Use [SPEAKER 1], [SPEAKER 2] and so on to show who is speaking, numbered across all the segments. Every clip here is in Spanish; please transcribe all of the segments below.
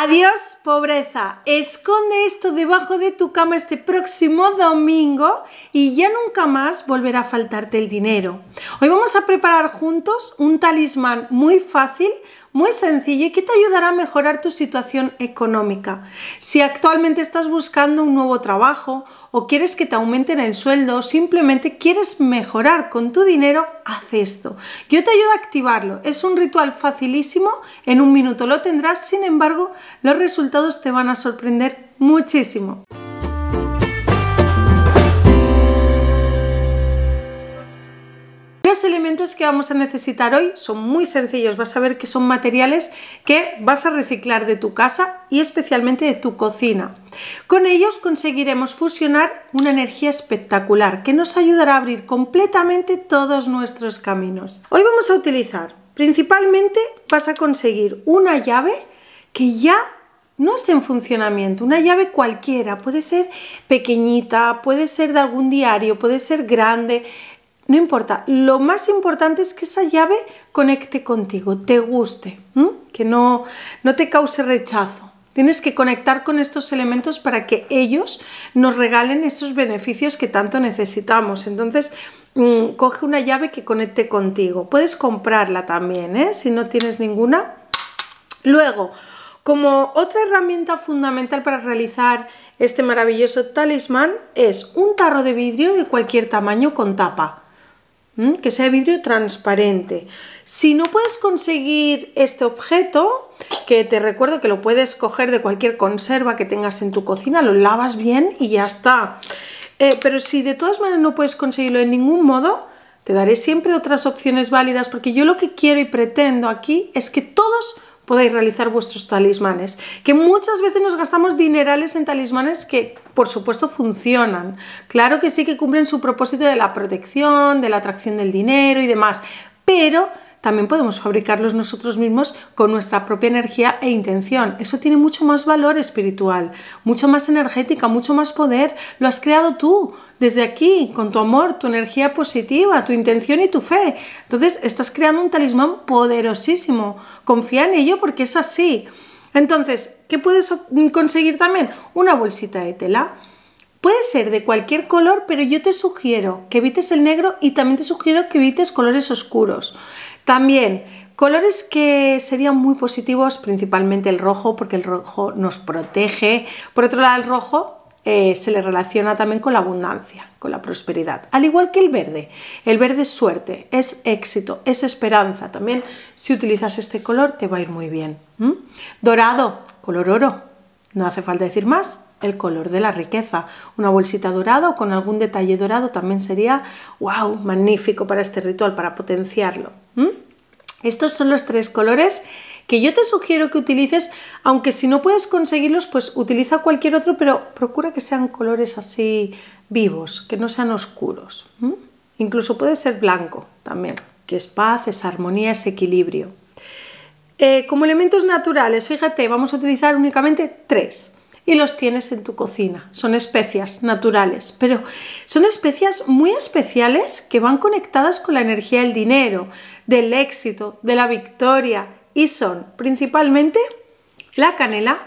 [SPEAKER 1] Adiós, pobreza. Esconde esto debajo de tu cama este próximo domingo y ya nunca más volverá a faltarte el dinero. Hoy vamos a preparar juntos un talismán muy fácil, muy sencillo y que te ayudará a mejorar tu situación económica. Si actualmente estás buscando un nuevo trabajo o quieres que te aumenten el sueldo o simplemente quieres mejorar con tu dinero, haz esto. Yo te ayudo a activarlo. Es un ritual facilísimo, en un minuto lo tendrás, sin embargo los resultados te van a sorprender muchísimo. Los elementos que vamos a necesitar hoy son muy sencillos, vas a ver que son materiales que vas a reciclar de tu casa y especialmente de tu cocina. Con ellos conseguiremos fusionar una energía espectacular que nos ayudará a abrir completamente todos nuestros caminos. Hoy vamos a utilizar, principalmente vas a conseguir una llave que ya no esté en funcionamiento. Una llave cualquiera, puede ser pequeñita, puede ser de algún diario, puede ser grande, no importa, lo más importante es que esa llave conecte contigo, te guste, que no, te cause rechazo. Tienes que conectar con estos elementos para que ellos nos regalen esos beneficios que tanto necesitamos. Entonces, mm, coge una llave que conecte contigo. Puedes comprarla también, ¿eh? si no tienes ninguna. Luego, como otra herramienta fundamental para realizar este maravilloso talismán es un tarro de vidrio de cualquier tamaño con tapa que sea vidrio transparente. Si no puedes conseguir este objeto, que te recuerdo que lo puedes coger de cualquier conserva que tengas en tu cocina, lo lavas bien y ya está. Eh, pero si de todas maneras no puedes conseguirlo en ningún modo, te daré siempre otras opciones válidas, porque yo lo que quiero y pretendo aquí es que todos podáis realizar vuestros talismanes. Que muchas veces nos gastamos dinerales en talismanes que, por supuesto, funcionan. Claro que sí que cumplen su propósito de la protección, de la atracción del dinero y demás, pero también podemos fabricarlos nosotros mismos con nuestra propia energía e intención. Eso tiene mucho más valor espiritual, mucho más energética, mucho más poder. Lo has creado tú, desde aquí, con tu amor, tu energía positiva, tu intención y tu fe. Entonces, estás creando un talismán poderosísimo. Confía en ello porque es así. Entonces, ¿qué puedes conseguir también? Una bolsita de tela Puede ser de cualquier color, pero yo te sugiero que evites el negro y también te sugiero que evites colores oscuros. También colores que serían muy positivos, principalmente el rojo, porque el rojo nos protege. Por otro lado, el rojo eh, se le relaciona también con la abundancia, con la prosperidad, al igual que el verde. El verde es suerte, es éxito, es esperanza. También si utilizas este color te va a ir muy bien. Dorado, color oro, no hace falta decir más, el color de la riqueza. Una bolsita dorada o con algún detalle dorado también sería, wow, magnífico para este ritual, para potenciarlo. Estos son los tres colores que yo te sugiero que utilices, aunque si no puedes conseguirlos, pues utiliza cualquier otro, pero procura que sean colores así vivos, que no sean oscuros. Incluso puede ser blanco también, que es paz, es armonía, es equilibrio. Eh, como elementos naturales, fíjate, vamos a utilizar únicamente tres y los tienes en tu cocina. Son especias naturales, pero son especias muy especiales que van conectadas con la energía del dinero, del éxito, de la victoria y son principalmente la canela.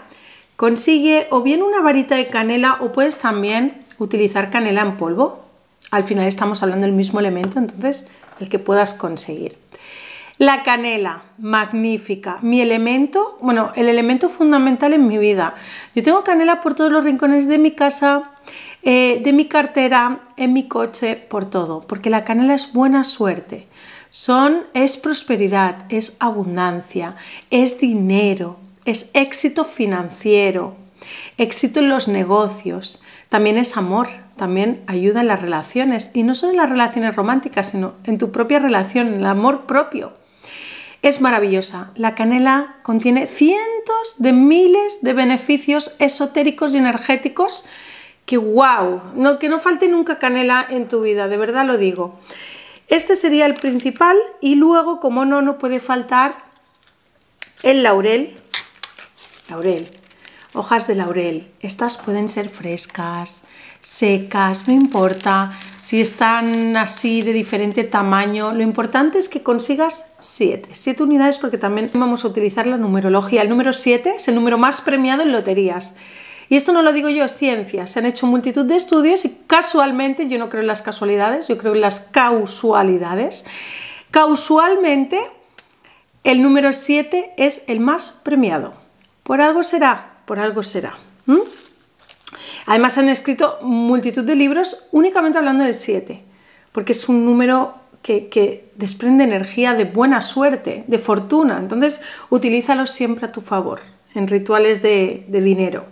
[SPEAKER 1] Consigue o bien una varita de canela o puedes también utilizar canela en polvo. Al final estamos hablando del mismo elemento, entonces el que puedas conseguir. La canela, magnífica. Mi elemento, bueno, el elemento fundamental en mi vida. Yo tengo canela por todos los rincones de mi casa, eh, de mi cartera, en mi coche, por todo, porque la canela es buena suerte. Son, es prosperidad, es abundancia, es dinero, es éxito financiero, éxito en los negocios, también es amor, también ayuda en las relaciones, y no solo en las relaciones románticas, sino en tu propia relación, en el amor propio. Es maravillosa. La canela contiene cientos de miles de beneficios esotéricos y energéticos que wow, no, que no falte nunca canela en tu vida, de verdad lo digo. Este sería el principal y luego, como no, no puede faltar el laurel. Laurel, Hojas de laurel. Estas pueden ser frescas, secas, no importa si están así de diferente tamaño. Lo importante es que consigas 7. 7 unidades porque también vamos a utilizar la numerología. El número 7 es el número más premiado en loterías. Y esto no lo digo yo, es ciencia. Se han hecho multitud de estudios y casualmente, yo no creo en las casualidades, yo creo en las causalidades. Causalmente, el número 7 es el más premiado. Por algo será, por algo será. Además han escrito multitud de libros únicamente hablando del 7, porque es un número que, desprende energía de buena suerte, de fortuna. Entonces, utilízalo siempre a tu favor en rituales de dinero.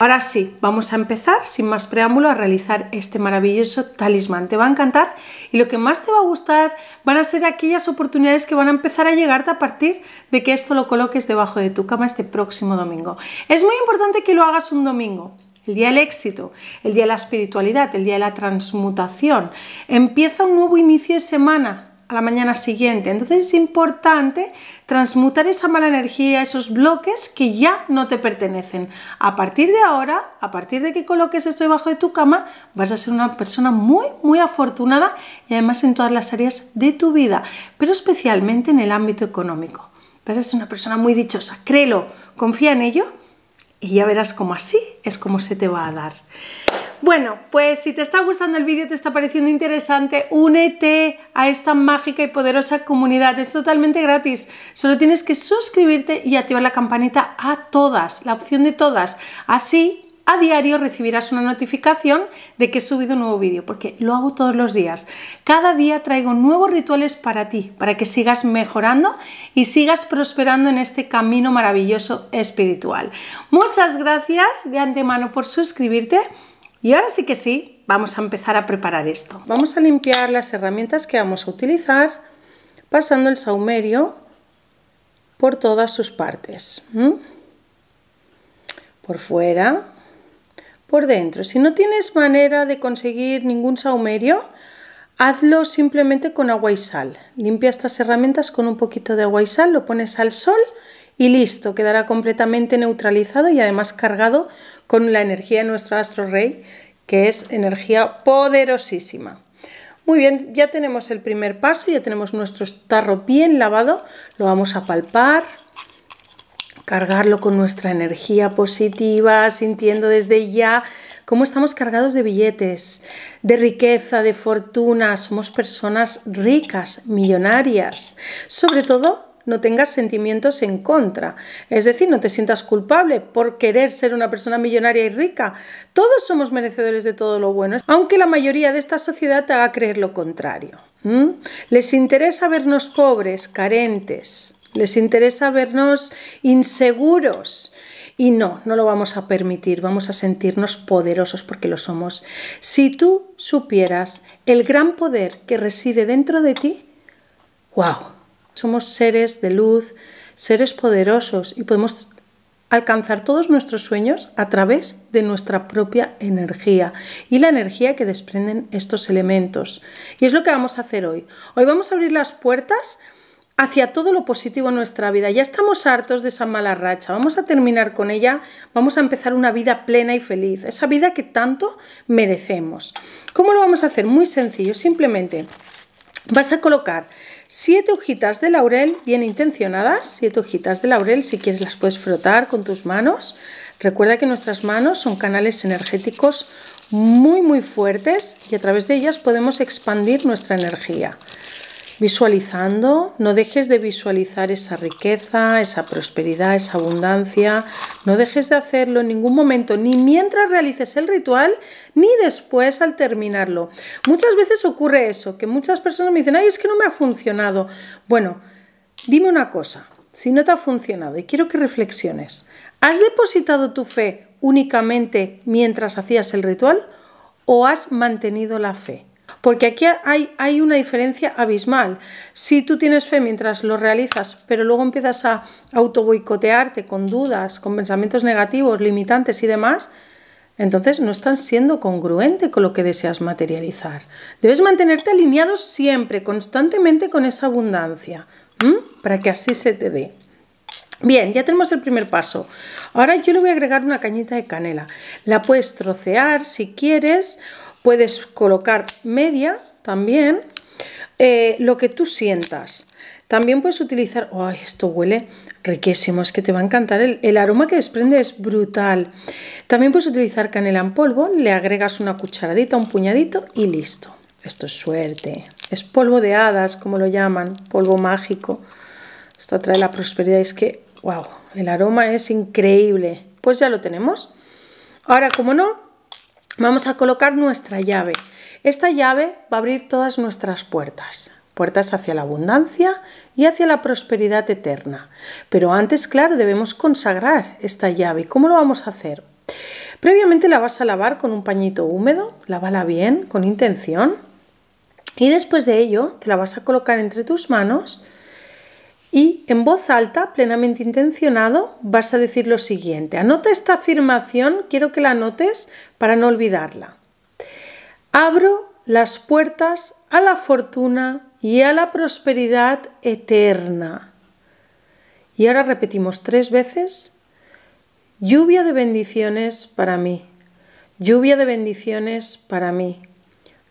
[SPEAKER 1] Ahora sí, vamos a empezar sin más preámbulo a realizar este maravilloso talismán. Te va a encantar y lo que más te va a gustar van a ser aquellas oportunidades que van a empezar a llegarte a partir de que esto lo coloques debajo de tu cama este próximo domingo. Es muy importante que lo hagas un domingo, el día del éxito, el día de la espiritualidad, el día de la transmutación. Empieza un nuevo inicio de semana, a la mañana siguiente. Entonces es importante transmutar esa mala energía, esos bloques que ya no te pertenecen. A partir de ahora, a partir de que coloques esto debajo de tu cama, vas a ser una persona muy, muy afortunada y además en todas las áreas de tu vida, pero especialmente en el ámbito económico. Vas a ser una persona muy dichosa, créelo, confía en ello y ya verás cómo así es como se te va a dar. Bueno, pues si te está gustando el vídeo, te está pareciendo interesante, únete a esta mágica y poderosa comunidad. Es totalmente gratis. Solo tienes que suscribirte y activar la campanita a todas, la opción de todas. Así a diario recibirás una notificación de que he subido un nuevo vídeo, porque lo hago todos los días. Cada día traigo nuevos rituales para ti, para que sigas mejorando y sigas prosperando en este camino maravilloso espiritual. Muchas gracias de antemano por suscribirte y ahora sí que sí, vamos a empezar a preparar esto. Vamos a limpiar las herramientas que vamos a utilizar pasando el saumerio por todas sus partes. Por fuera, por dentro. Si no tienes manera de conseguir ningún saumerio, hazlo simplemente con agua y sal. Limpia estas herramientas con un poquito de agua y sal, lo pones al sol y listo, quedará completamente neutralizado y además cargado con la energía de nuestro astro rey, que es energía poderosísima. Muy bien, ya tenemos el primer paso, ya tenemos nuestro tarro bien lavado, lo vamos a palpar, cargarlo con nuestra energía positiva, sintiendo desde ya cómo estamos cargados de billetes, de riqueza, de fortuna, somos personas ricas, millonarias, sobre todo no tengas sentimientos en contra. Es decir, no te sientas culpable por querer ser una persona millonaria y rica. Todos somos merecedores de todo lo bueno, aunque la mayoría de esta sociedad te haga creer lo contrario. Les interesa vernos pobres, carentes. Les interesa vernos inseguros. Y no, no lo vamos a permitir, vamos a sentirnos poderosos porque lo somos. Si tú supieras el gran poder que reside dentro de ti, ¡guau!, somos seres de luz, seres poderosos y podemos alcanzar todos nuestros sueños a través de nuestra propia energía y la energía que desprenden estos elementos. Y es lo que vamos a hacer hoy. Hoy vamos a abrir las puertas hacia todo lo positivo en nuestra vida. Ya estamos hartos de esa mala racha, vamos a terminar con ella, vamos a empezar una vida plena y feliz, esa vida que tanto merecemos. ¿Cómo lo vamos a hacer? Muy sencillo, simplemente Vas a colocar siete hojitas de laurel bien intencionadas, siete hojitas de laurel, si quieres las puedes frotar con tus manos. Recuerda que nuestras manos son canales energéticos muy muy fuertes y a través de ellas podemos expandir nuestra energía. Visualizando, no dejes de visualizar esa riqueza, esa prosperidad, esa abundancia. No dejes de hacerlo en ningún momento, ni mientras realices el ritual, ni después al terminarlo. Muchas veces ocurre eso, que muchas personas me dicen, ay, es que no me ha funcionado. Bueno, dime una cosa, si no te ha funcionado, y quiero que reflexiones, ¿has depositado tu fe únicamente mientras hacías el ritual o has mantenido la fe? Porque aquí hay, hay una diferencia abismal. Si tú tienes fe mientras lo realizas, pero luego empiezas a auto boicotearte con dudas, con pensamientos negativos, limitantes y demás, entonces no estás siendo congruente con lo que deseas materializar. Debes mantenerte alineado siempre, constantemente con esa abundancia, para que así se te dé. Bien, ya tenemos el primer paso. Ahora yo le voy a agregar una cañita de canela. La puedes trocear si quieres Puedes colocar media también, eh, lo que tú sientas. También puedes utilizar, ¡ay, esto huele riquísimo! Es que te va a encantar, el, aroma que desprende es brutal. También puedes utilizar canela en polvo, le agregas una cucharadita, un puñadito y listo. Esto es suerte, es polvo de hadas, como lo llaman, polvo mágico. Esto atrae la prosperidad, es que, wow, el aroma es increíble. Pues ya lo tenemos. Ahora, como no, Vamos a colocar nuestra llave. Esta llave va a abrir todas nuestras puertas, puertas hacia la abundancia y hacia la prosperidad eterna. Pero antes, claro, debemos consagrar esta llave. ¿Cómo lo vamos a hacer? Previamente la vas a lavar con un pañito húmedo, lávala bien, con intención, y después de ello te la vas a colocar entre tus manos y en voz alta, plenamente intencionado, vas a decir lo siguiente. Anota esta afirmación, quiero que la anotes para no olvidarla. Abro las puertas a la fortuna y a la prosperidad eterna. Y ahora repetimos tres veces. Lluvia de bendiciones para mí. Lluvia de bendiciones para mí.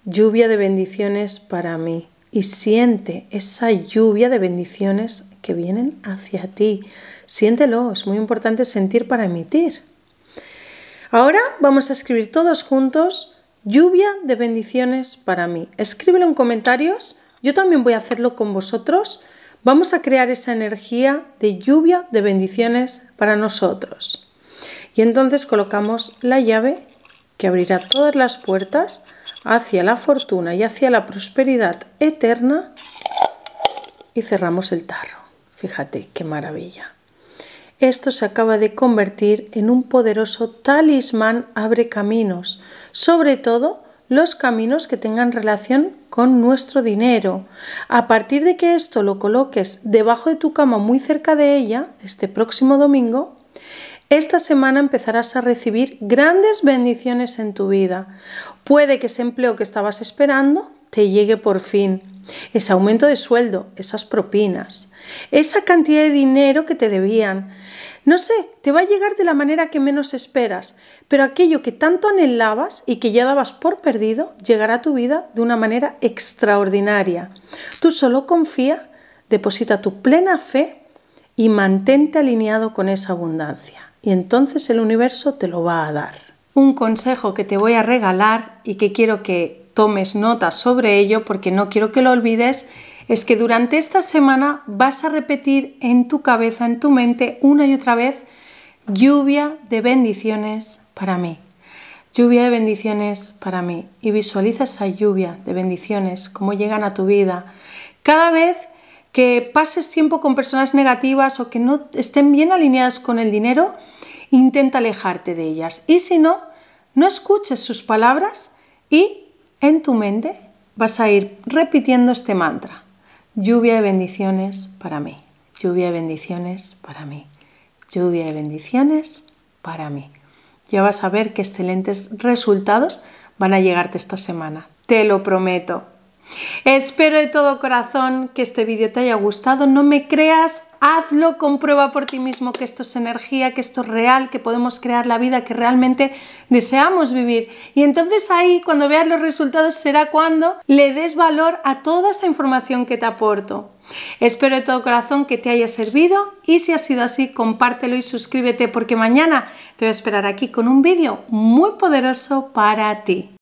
[SPEAKER 1] Lluvia de bendiciones para mí y siente esa lluvia de bendiciones que vienen hacia ti. Siéntelo, es muy importante sentir para emitir. Ahora vamos a escribir todos juntos lluvia de bendiciones para mí. Escríbelo en comentarios, yo también voy a hacerlo con vosotros. Vamos a crear esa energía de lluvia de bendiciones para nosotros. Y entonces colocamos la llave que abrirá todas las puertas hacia la fortuna y hacia la prosperidad eterna y cerramos el tarro. Fíjate qué maravilla. Esto se acaba de convertir en un poderoso talismán abre caminos, sobre todo los caminos que tengan relación con nuestro dinero. A partir de que esto lo coloques debajo de tu cama muy cerca de ella, este próximo domingo, esta semana empezarás a recibir grandes bendiciones en tu vida. Puede que ese empleo que estabas esperando te llegue por fin. Ese aumento de sueldo, esas propinas, esa cantidad de dinero que te debían. No sé, te va a llegar de la manera que menos esperas, pero aquello que tanto anhelabas y que ya dabas por perdido llegará a tu vida de una manera extraordinaria. Tú solo confía, deposita tu plena fe y mantente alineado con esa abundancia y entonces el universo te lo va a dar. Un consejo que te voy a regalar y que quiero que tomes nota sobre ello porque no quiero que lo olvides es que durante esta semana vas a repetir en tu cabeza, en tu mente, una y otra vez, lluvia de bendiciones para mí. Lluvia de bendiciones para mí. Y visualiza esa lluvia de bendiciones, cómo llegan a tu vida. Cada vez que pases tiempo con personas negativas o que no estén bien alineadas con el dinero, intenta alejarte de ellas. Y si no, no escuches sus palabras y en tu mente vas a ir repitiendo este mantra. Lluvia de bendiciones para mí. Lluvia de bendiciones para mí. Lluvia de bendiciones para mí. Ya vas a ver qué excelentes resultados van a llegarte esta semana. Te lo prometo. Espero de todo corazón que este vídeo te haya gustado. No me creas, hazlo, comprueba por ti mismo que esto es energía, que esto es real, que podemos crear la vida que realmente deseamos vivir. Y entonces ahí, cuando veas los resultados, será cuando le des valor a toda esta información que te aporto. Espero de todo corazón que te haya servido y si ha sido así, compártelo y suscríbete porque mañana te voy a esperar aquí con un vídeo muy poderoso para ti.